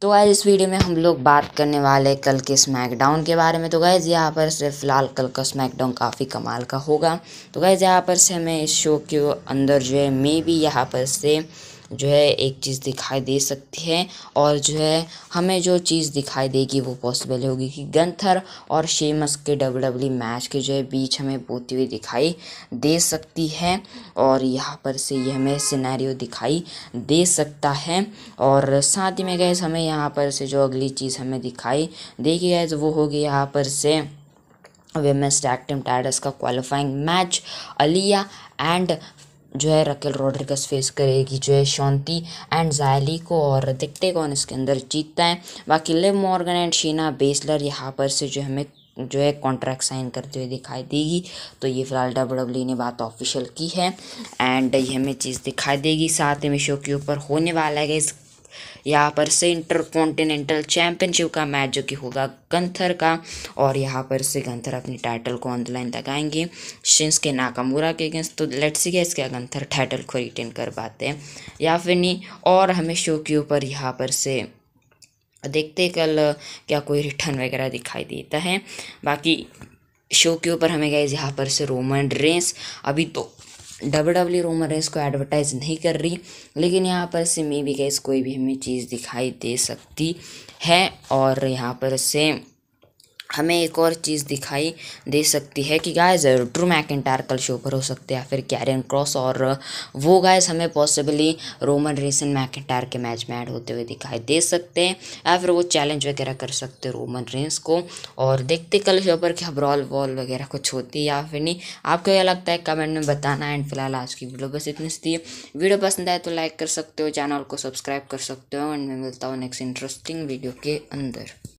तो आज इस वीडियो में हम लोग बात करने वाले कल के स्मैकडाउन के बारे में तो गैज़ यहाँ पर से फिलहाल कल का स्मैकडाउन काफ़ी कमाल का होगा तो गैज़ यहाँ पर से हमें इस शो के अंदर जो है मे भी यहाँ पर से जो है एक चीज़ दिखाई दे सकती है और जो है हमें जो चीज़ दिखाई देगी वो पॉसिबल होगी कि गंथर और शेमस के डब्ल्यू डब्ल्यू मैच के जो है बीच हमें बोती हुई दिखाई दे सकती है और यहाँ पर से ये हमें सिनेरियो दिखाई दे सकता है और साथ ही में गए हमें यहाँ पर से जो अगली चीज़ हमें दिखाई देगी गैस वो होगी यहाँ पर से वेमेंस टैग टाइडस का क्वालिफाइंग मैच अलिया एंड जो है रकेल रोड्रिगस फेस करेगी जो है शांति एंड जायली को और दिखते कौन इसके अंदर जीतता है बाकी Liv Morgan and Shayna Baszler यहाँ पर से जो हमें जो है कॉन्ट्रैक्ट साइन करते हुए दिखाई देगी तो ये फिलहाल डब्ल्यू डब्ल्यू e ने बात ऑफिशियल की है एंड ये हमें चीज़ दिखाई देगी साथ ही में शो के ऊपर होने वाला है इस यहाँ पर से इंटर कॉन्टिनेंटल चैम्पियनशिप का मैच जो कि होगा गंथर का और यहाँ पर से गंथर अपनी टाइटल को ऑनलाइन लगाएंगे शिंस के नाकामूरा के अगेंस्ट तो लेट्स सी गैस क्या गंथर टाइटल को रिटेन कर पाते हैं या फिर नहीं और हमें शो के ऊपर यहाँ पर से देखते कल क्या कोई रिटर्न वगैरह दिखाई देता है बाकी शो के ऊपर हमें गए यहाँ पर से रोमन रेंस अभी तो डब्ल्यू डब्ल्यू रूमर है इसको एडवर्टाइज नहीं कर रही लेकिन यहाँ पर से मे बी गैस कोई भी हमें चीज़ दिखाई दे सकती है और यहाँ पर से हमें एक और चीज़ दिखाई दे सकती है कि गाइस ड्रू मैकेंटायर कल शो पर हो सकते हैं या फिर कैरियन क्रॉस और uh, वो गाइस हमें पॉसिबली रोमन रेसन टार के मैच में ऐड होते हुए दिखाई दे सकते हैं या फिर वो चैलेंज वगैरह कर सकते रोमन रेंस को और देखते कल शो पर क्या ब्रॉल वॉल वगैरह कुछ होती है या फिर नहीं आपको क्या लगता है कमेंट में बताना एंड फिलहाल आज की वीडियो बस इतनी सी है वीडियो पसंद आए तो लाइक कर सकते हो चैनल को सब्सक्राइब कर सकते हो एंड मैं मिलता हूँ नेक्स्ट इंटरेस्टिंग वीडियो के अंदर